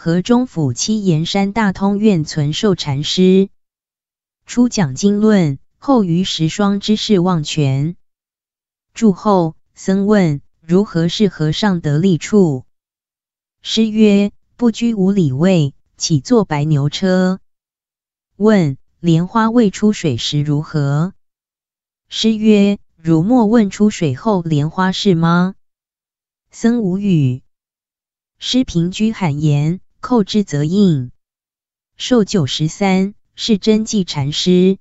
和中府七岩山大通院存寿禅师，初讲经论，后于十双之事忘泉住后，僧问如何是和尚得利处？师曰：不拘无礼位，岂坐白牛车？问莲花未出水时如何？师曰：如莫问出水后莲花是吗？僧无语。师平居罕言。叩之则应，寿九十三，是真迹禅师。